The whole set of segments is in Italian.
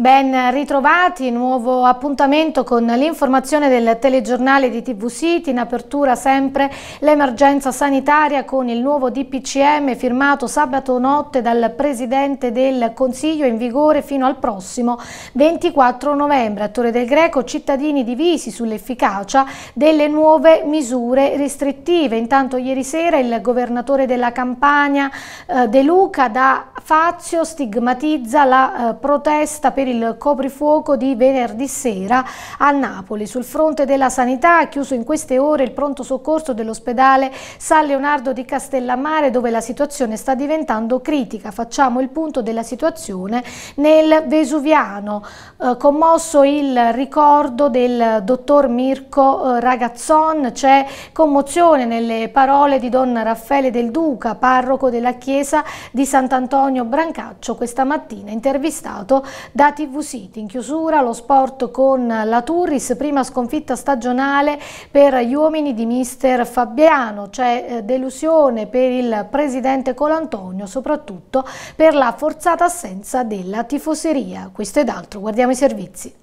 Ben ritrovati, nuovo appuntamento con l'informazione del telegiornale di TV City, in apertura sempre l'emergenza sanitaria con il nuovo DPCM firmato sabato notte dal Presidente del Consiglio in vigore fino al prossimo 24 novembre. A Torre del Greco cittadini divisi sull'efficacia delle nuove misure restrittive. Intanto ieri sera il governatore della Campania eh, De Luca da Fazio stigmatizza la eh, protesta per il coprifuoco di venerdì sera a Napoli. Sul fronte della sanità ha chiuso in queste ore il pronto soccorso dell'ospedale San Leonardo di Castellammare dove la situazione sta diventando critica. Facciamo il punto della situazione nel Vesuviano. Eh, commosso il ricordo del dottor Mirko eh, Ragazzon, c'è commozione nelle parole di Don Raffaele del Duca, parroco della chiesa di Sant'Antonio Brancaccio questa mattina intervistato da TV City. In chiusura lo sport con la Turris, prima sconfitta stagionale per gli uomini di mister Fabiano. C'è eh, delusione per il presidente Colantonio, soprattutto per la forzata assenza della tifoseria. Questo ed altro, guardiamo i servizi.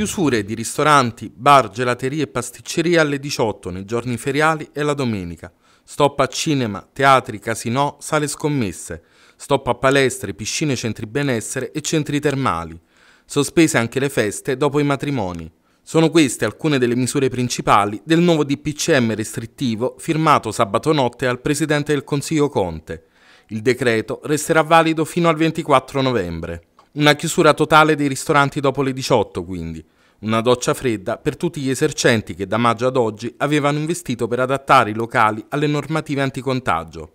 chiusure di ristoranti, bar, gelaterie e pasticcerie alle 18 nei giorni feriali e la domenica. Stop a cinema, teatri, casinò, sale scommesse. Stop a palestre, piscine, centri benessere e centri termali. Sospese anche le feste dopo i matrimoni. Sono queste alcune delle misure principali del nuovo DPCM restrittivo firmato sabato notte al Presidente del Consiglio Conte. Il decreto resterà valido fino al 24 novembre. Una chiusura totale dei ristoranti dopo le 18, quindi. Una doccia fredda per tutti gli esercenti che da maggio ad oggi avevano investito per adattare i locali alle normative anticontagio.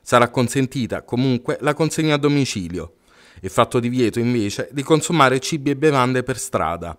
Sarà consentita comunque la consegna a domicilio. È fatto divieto invece di consumare cibi e bevande per strada.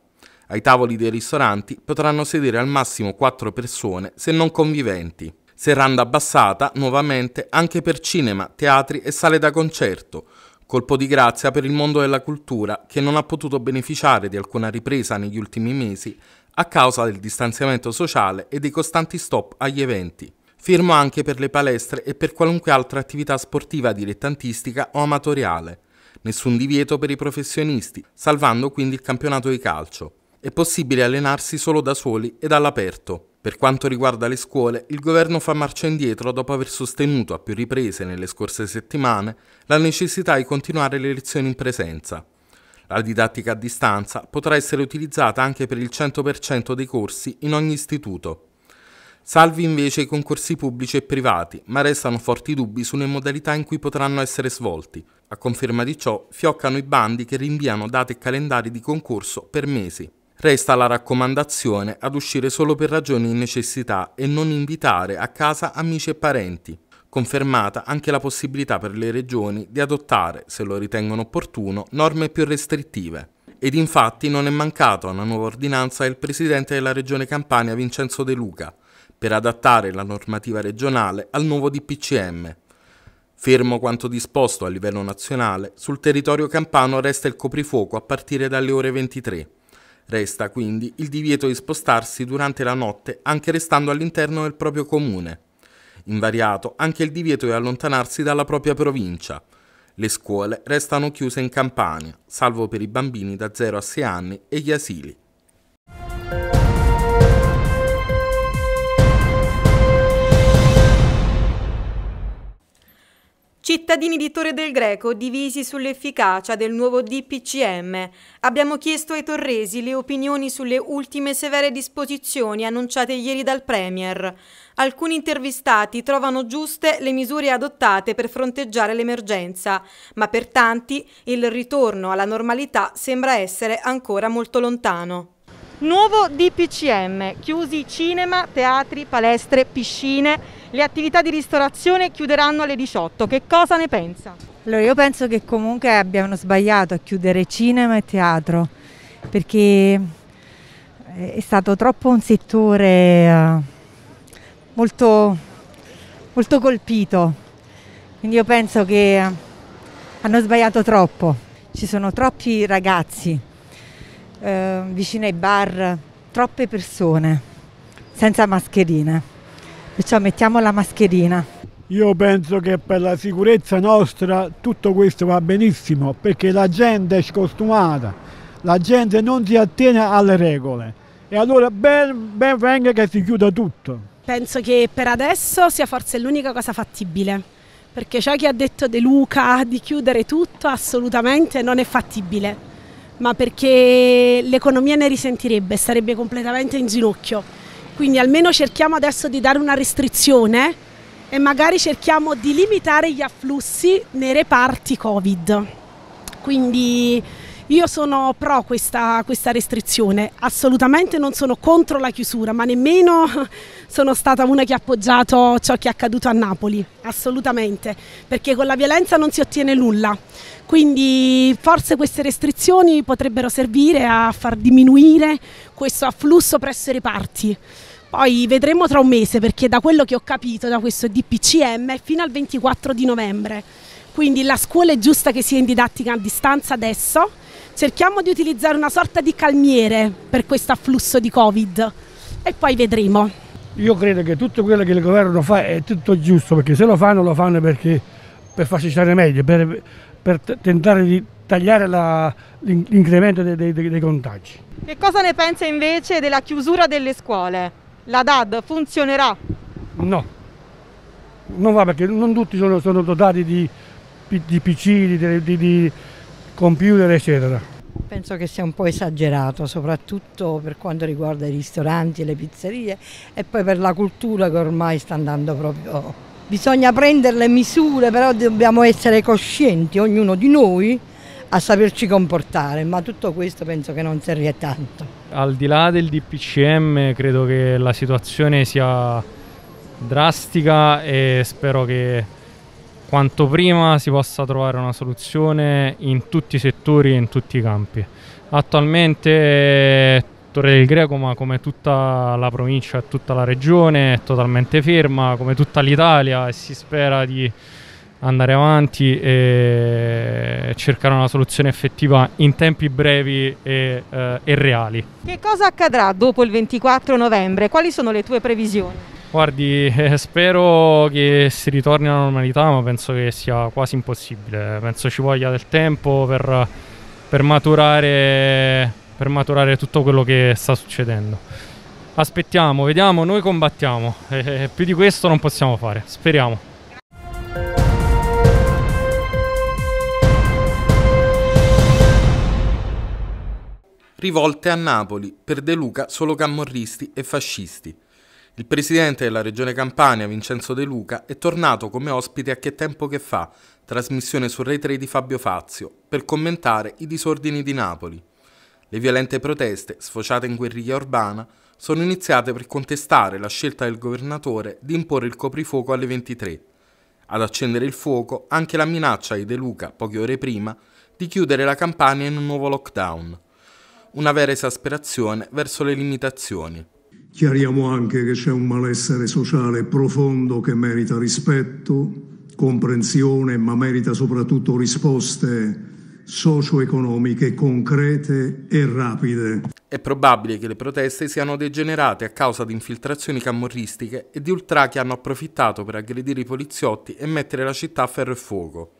Ai tavoli dei ristoranti potranno sedere al massimo 4 persone se non conviventi. Serranda abbassata nuovamente anche per cinema, teatri e sale da concerto, Colpo di grazia per il mondo della cultura, che non ha potuto beneficiare di alcuna ripresa negli ultimi mesi a causa del distanziamento sociale e dei costanti stop agli eventi. Firmo anche per le palestre e per qualunque altra attività sportiva dilettantistica o amatoriale. Nessun divieto per i professionisti, salvando quindi il campionato di calcio. È possibile allenarsi solo da soli e all'aperto. Per quanto riguarda le scuole, il governo fa marcia indietro dopo aver sostenuto a più riprese nelle scorse settimane la necessità di continuare le lezioni in presenza. La didattica a distanza potrà essere utilizzata anche per il 100% dei corsi in ogni istituto. Salvi invece i concorsi pubblici e privati, ma restano forti dubbi sulle modalità in cui potranno essere svolti. A conferma di ciò, fioccano i bandi che rinviano date e calendari di concorso per mesi. Resta la raccomandazione ad uscire solo per ragioni di necessità e non invitare a casa amici e parenti. Confermata anche la possibilità per le regioni di adottare, se lo ritengono opportuno, norme più restrittive. Ed infatti non è mancata una nuova ordinanza del presidente della regione Campania Vincenzo De Luca per adattare la normativa regionale al nuovo DPCM. Fermo quanto disposto a livello nazionale, sul territorio campano resta il coprifuoco a partire dalle ore 23. Resta quindi il divieto di spostarsi durante la notte anche restando all'interno del proprio comune. Invariato anche il divieto di allontanarsi dalla propria provincia. Le scuole restano chiuse in Campania, salvo per i bambini da 0 a 6 anni e gli asili. Cittadini di Torre del Greco divisi sull'efficacia del nuovo DPCM. Abbiamo chiesto ai torresi le opinioni sulle ultime severe disposizioni annunciate ieri dal Premier. Alcuni intervistati trovano giuste le misure adottate per fronteggiare l'emergenza, ma per tanti il ritorno alla normalità sembra essere ancora molto lontano. Nuovo DPCM, chiusi cinema, teatri, palestre, piscine, le attività di ristorazione chiuderanno alle 18. Che cosa ne pensa? Allora io penso che comunque abbiano sbagliato a chiudere cinema e teatro perché eh, è stato troppo un settore eh, molto, molto colpito, quindi io penso che eh, hanno sbagliato troppo, ci sono troppi ragazzi eh, vicino ai bar, troppe persone senza mascherine. Perciò mettiamo la mascherina. Io penso che per la sicurezza nostra tutto questo va benissimo perché la gente è scostumata, la gente non si attiene alle regole e allora ben, ben venga che si chiuda tutto. Penso che per adesso sia forse l'unica cosa fattibile perché ciò che ha detto De Luca di chiudere tutto assolutamente non è fattibile ma perché l'economia ne risentirebbe, sarebbe completamente in ginocchio. Quindi almeno cerchiamo adesso di dare una restrizione e magari cerchiamo di limitare gli afflussi nei reparti Covid. Quindi io sono pro questa, questa restrizione, assolutamente non sono contro la chiusura, ma nemmeno sono stata una che ha appoggiato ciò che è accaduto a Napoli, assolutamente, perché con la violenza non si ottiene nulla. Quindi forse queste restrizioni potrebbero servire a far diminuire questo afflusso presso i reparti. Poi vedremo tra un mese perché da quello che ho capito da questo DPCM è fino al 24 di novembre. Quindi la scuola è giusta che sia in didattica a distanza adesso cerchiamo di utilizzare una sorta di calmiere per questo afflusso di Covid e poi vedremo. Io credo che tutto quello che il governo fa è tutto giusto, perché se lo fanno lo fanno perché, per farci stare meglio, per, per tentare di tagliare la, l'incremento dei, dei, dei contagi. Che cosa ne pensa invece della chiusura delle scuole? La DAD funzionerà? No, non va perché non tutti sono, sono dotati di, di PC, di, di, computer eccetera. Penso che sia un po' esagerato, soprattutto per quanto riguarda i ristoranti e le pizzerie e poi per la cultura che ormai sta andando proprio. Bisogna prendere le misure, però dobbiamo essere coscienti, ognuno di noi, a saperci comportare, ma tutto questo penso che non serve tanto. Al di là del DPCM credo che la situazione sia drastica e spero che quanto prima si possa trovare una soluzione in tutti i settori e in tutti i campi. Attualmente eh, Torre del Greco, ma come tutta la provincia e tutta la regione, è totalmente ferma, come tutta l'Italia e si spera di andare avanti e cercare una soluzione effettiva in tempi brevi e, eh, e reali. Che cosa accadrà dopo il 24 novembre? Quali sono le tue previsioni? Guardi, eh, spero che si ritorni alla normalità, ma penso che sia quasi impossibile. Penso ci voglia del tempo per, per, maturare, per maturare, tutto quello che sta succedendo. Aspettiamo, vediamo, noi combattiamo. Eh, eh più di questo non possiamo fare, speriamo. Rivolte a Napoli, per De Luca solo camorristi e fascisti. Il presidente della Regione Campania, Vincenzo De Luca, è tornato come ospite a Che Tempo Che Fa, trasmissione su Rai 3 di Fabio Fazio, per commentare i disordini di Napoli. Le violente proteste, sfociate in guerriglia urbana, sono iniziate per contestare la scelta del governatore di imporre il coprifuoco alle 23. Ad accendere il fuoco anche la minaccia di De Luca, poche ore prima, di chiudere la Campania in un nuovo lockdown. Una vera esasperazione verso le limitazioni. Chiariamo anche che c'è un malessere sociale profondo che merita rispetto, comprensione, ma merita soprattutto risposte socio-economiche concrete e rapide. È probabile che le proteste siano degenerate a causa di infiltrazioni camorristiche e di ultra che hanno approfittato per aggredire i poliziotti e mettere la città a ferro e fuoco.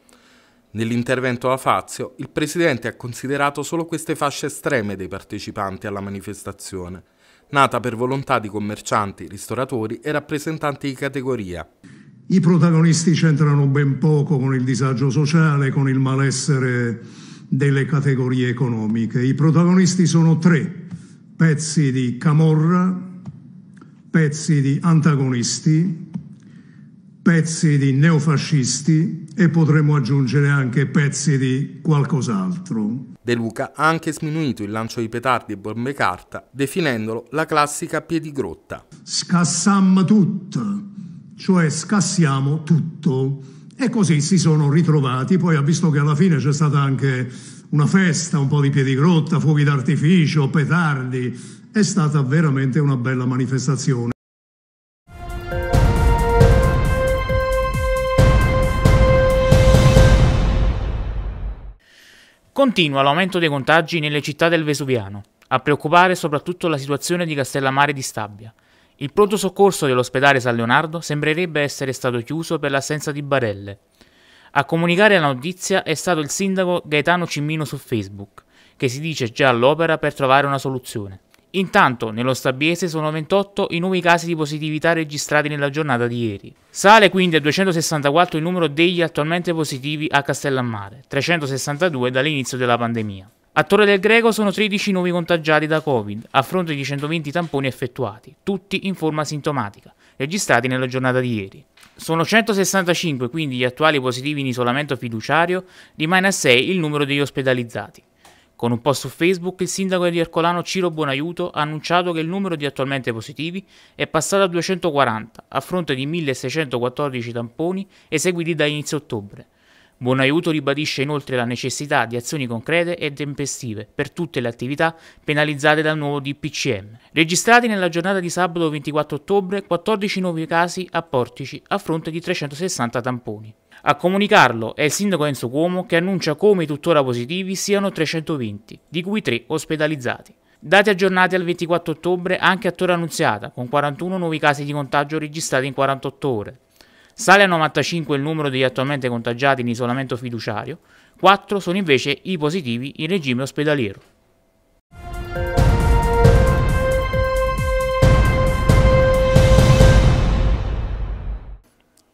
Nell'intervento a Fazio, il presidente ha considerato solo queste fasce estreme dei partecipanti alla manifestazione, nata per volontà di commercianti, ristoratori e rappresentanti di categoria. I protagonisti c'entrano ben poco con il disagio sociale, con il malessere delle categorie economiche. I protagonisti sono tre, pezzi di camorra, pezzi di antagonisti pezzi di neofascisti e potremmo aggiungere anche pezzi di qualcos'altro. De Luca ha anche sminuito il lancio di petardi e bombe carta, definendolo la classica piedigrotta. Scassam tut, cioè scassiamo tutto. E così si sono ritrovati, poi ha visto che alla fine c'è stata anche una festa, un po' di piedigrotta, fuochi d'artificio, petardi, è stata veramente una bella manifestazione. Continua l'aumento dei contagi nelle città del Vesuviano, a preoccupare soprattutto la situazione di Castellammare di Stabia. Il pronto soccorso dell'ospedale San Leonardo sembrerebbe essere stato chiuso per l'assenza di barelle. A comunicare la notizia è stato il sindaco Gaetano Cimmino su Facebook, che si dice già all'opera per trovare una soluzione. Intanto, nello Stabiese sono 28 i nuovi casi di positività registrati nella giornata di ieri. Sale quindi a 264 il numero degli attualmente positivi a Castellammare, 362 dall'inizio della pandemia. A Torre del Greco sono 13 nuovi contagiati da Covid, a fronte di 120 tamponi effettuati, tutti in forma sintomatica, registrati nella giornata di ieri. Sono 165 quindi gli attuali positivi in isolamento fiduciario, rimane a 6 il numero degli ospedalizzati. Con un post su Facebook, il sindaco di Ercolano Ciro Buonaiuto ha annunciato che il numero di attualmente positivi è passato a 240, a fronte di 1614 tamponi eseguiti da inizio ottobre. Buonaiuto ribadisce inoltre la necessità di azioni concrete e tempestive per tutte le attività penalizzate dal nuovo DPCM. Registrati nella giornata di sabato 24 ottobre 14 nuovi casi a Portici a fronte di 360 tamponi. A comunicarlo è il sindaco Enzo Cuomo che annuncia come i tuttora positivi siano 320, di cui 3 ospedalizzati. Dati aggiornati al 24 ottobre anche a Torre Annunziata, con 41 nuovi casi di contagio registrati in 48 ore. Sale a 95 il numero degli attualmente contagiati in isolamento fiduciario, 4 sono invece i positivi in regime ospedaliero.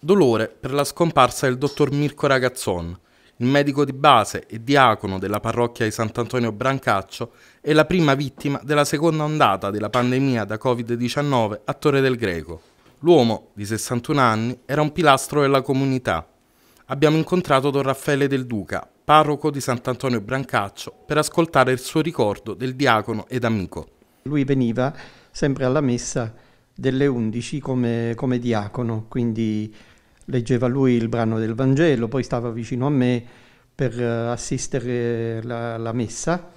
Dolore per la scomparsa del dottor Mirko Ragazzon, il medico di base e diacono della parrocchia di Sant'Antonio Brancaccio e la prima vittima della seconda ondata della pandemia da Covid-19 a Torre del Greco. L'uomo, di 61 anni, era un pilastro della comunità. Abbiamo incontrato Don Raffaele del Duca, parroco di Sant'Antonio Brancaccio, per ascoltare il suo ricordo del diacono ed amico. Lui veniva sempre alla messa delle 11 come, come diacono, quindi leggeva lui il brano del Vangelo, poi stava vicino a me per eh, assistere la messa,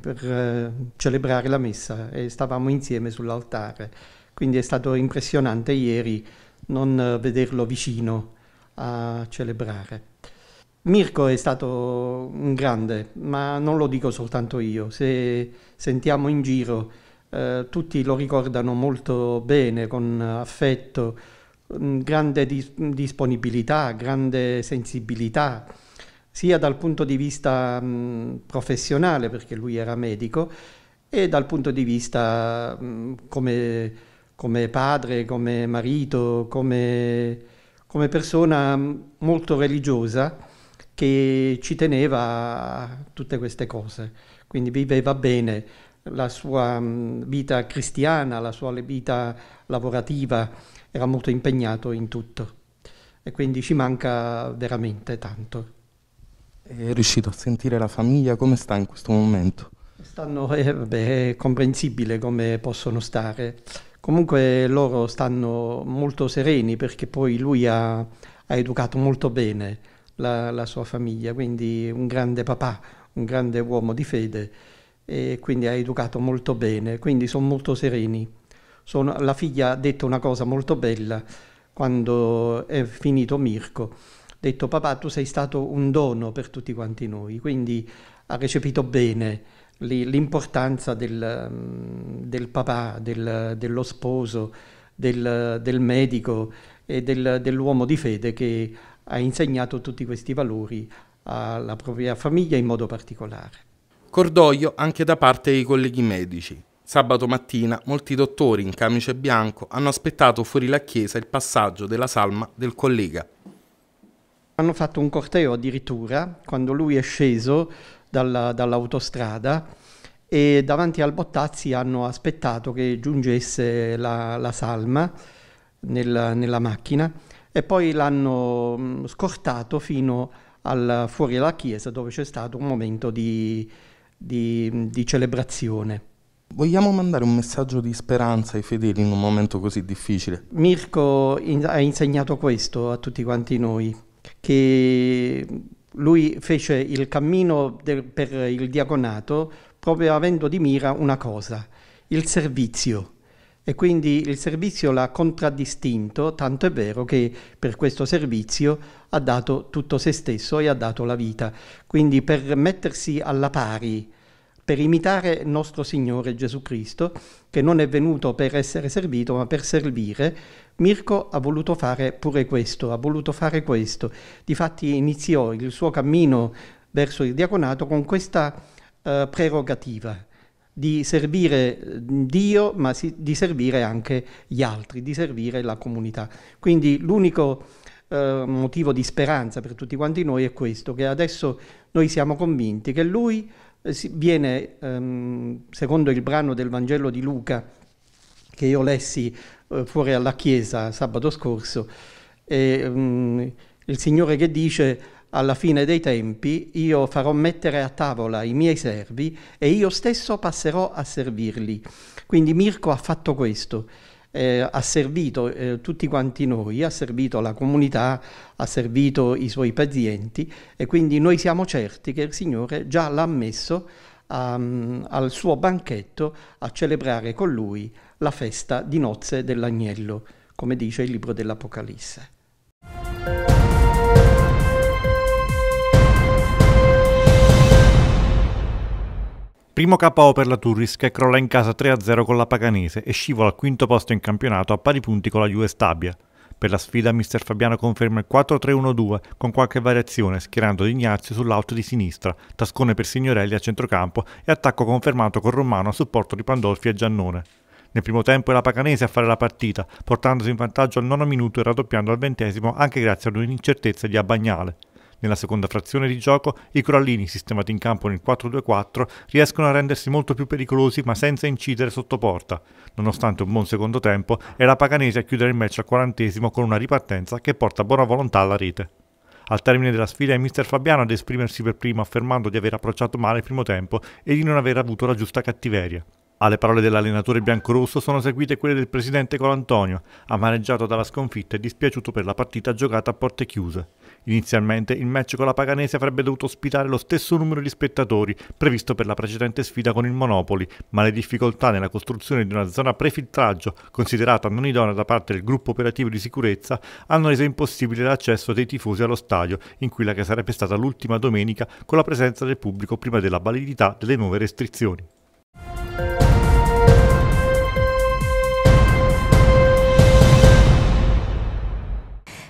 per eh, celebrare la messa e stavamo insieme sull'altare. Quindi è stato impressionante ieri non eh, vederlo vicino a celebrare. Mirko è stato un grande, ma non lo dico soltanto io, se sentiamo in giro eh, tutti lo ricordano molto bene, con affetto, Mm, grande dis- mm, disponibilità, grande sensibilità, sia dal punto di vista mh, mm, professionale, perché lui era medico, e dal punto di vista mh, come, come, padre, come marito, come, come persona mh, molto religiosa che ci teneva a tutte queste cose. Quindi viveva bene la sua mm, vita cristiana, la sua vita lavorativa, era molto impegnato in tutto e quindi ci manca veramente tanto. È riuscito a sentire la famiglia? Come sta in questo momento? Stanno, eh, vabbè, è comprensibile come possono stare. Comunque loro stanno molto sereni perché poi lui ha, ha educato molto bene la, la sua famiglia, quindi un grande papà, un grande uomo di fede e quindi ha educato molto bene, quindi sono molto sereni. Sono, la figlia ha detto una cosa molto bella quando è finito Mirko, ha detto papà tu sei stato un dono per tutti quanti noi, quindi ha recepito bene l'importanza del, del, papà, del, dello sposo, del, del medico e dell'uomo di fede che ha insegnato tutti questi valori alla propria famiglia in modo particolare. Cordoglio anche da parte dei colleghi medici. Sabato mattina molti dottori in camice bianco hanno aspettato fuori la chiesa il passaggio della salma del collega. Hanno fatto un corteo addirittura quando lui è sceso dall'autostrada e davanti al Bottazzi hanno aspettato che giungesse la, la salma nella, nella macchina e poi l'hanno scortato fino al, fuori alla chiesa dove c'è stato un momento di, di, di celebrazione. Vogliamo mandare un messaggio di speranza ai fedeli in un momento così difficile? Mirko in- ha insegnato questo a tutti quanti noi, che lui fece il cammino del, per il diaconato proprio avendo di mira una cosa, il servizio e quindi il servizio l'ha contraddistinto, tanto è vero che per questo servizio ha dato tutto se stesso e ha dato la vita. Quindi per mettersi alla pari, per imitare il nostro Signore Gesù Cristo, che non è venuto per essere servito ma per servire, Mirko ha voluto fare pure questo, ha voluto fare questo. Difatti iniziò il suo cammino verso il diaconato con questa eh, prerogativa di servire mm, Dio, ma si, di servire anche gli altri, di servire la comunità. Quindi l'unico eh, motivo di speranza per tutti quanti noi è questo, che adesso noi siamo convinti che Lui eh, viene, ehm, secondo il brano del Vangelo di Luca, che io lessi eh, fuori alla chiesa sabato scorso, e, ehm, il Signore che dice alla fine dei tempi io farò mettere a tavola i miei servi e io stesso passerò a servirli. Quindi Mirko ha fatto questo. Eh, ha servito eh, tutti quanti noi, ha servito la comunità, ha servito i suoi pazienti e quindi noi siamo certi che il Signore già l'ha messo a, ehm, al suo banchetto a celebrare con lui la festa di nozze dell'agnello, come dice il libro dell'Apocalisse. Primo KO per la Turris che crolla in casa 3-0 con la Paganese e scivola al quinto posto in campionato a pari punti con la US Tabia. Per la sfida Mr. Fabiano conferma il 4-3-1-2 con qualche variazione schierando Ignazio sull'auto di sinistra, tascone per Signorelli a centrocampo e attacco confermato con Romano a supporto di Pandolfi e Giannone. Nel primo tempo è la Paganese a fare la partita, portandosi in vantaggio al nono minuto e raddoppiando al ventesimo anche grazie ad un'incertezza di Abagnale. Nella seconda frazione di gioco, i corallini, sistemati in campo nel 4-2-4 riescono a rendersi molto più pericolosi ma senza incidere sotto porta. Nonostante un buon secondo tempo, è la Paganese a chiudere il match al quarantesimo con una ripartenza che porta buona volontà alla rete. Al termine della sfida è Mister Fabiano ad esprimersi per primo affermando di aver approcciato male il primo tempo e di non aver avuto la giusta cattiveria. Alle parole dell'allenatore biancorosso sono seguite quelle del presidente Colantonio, amareggiato dalla sconfitta e dispiaciuto per la partita giocata a porte chiuse. Inizialmente il match con la Paganese avrebbe dovuto ospitare lo stesso numero di spettatori previsto per la precedente sfida con il Monopoli, ma le difficoltà nella costruzione di una zona prefiltraggio, considerata non idonea da parte del gruppo operativo di sicurezza, hanno reso impossibile l'accesso dei tifosi allo stadio, in quella che sarebbe stata l'ultima domenica con la presenza del pubblico prima della validità delle nuove restrizioni.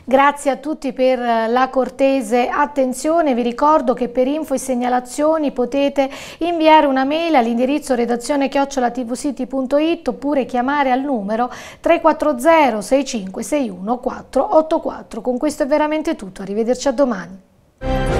Grazie a tutti per eh, la cortese attenzione, vi ricordo che per info e segnalazioni potete inviare una mail all'indirizzo redazione chiocciolatvcity.it oppure chiamare al numero 340 65 61 484. Con questo è veramente tutto, arrivederci a domani.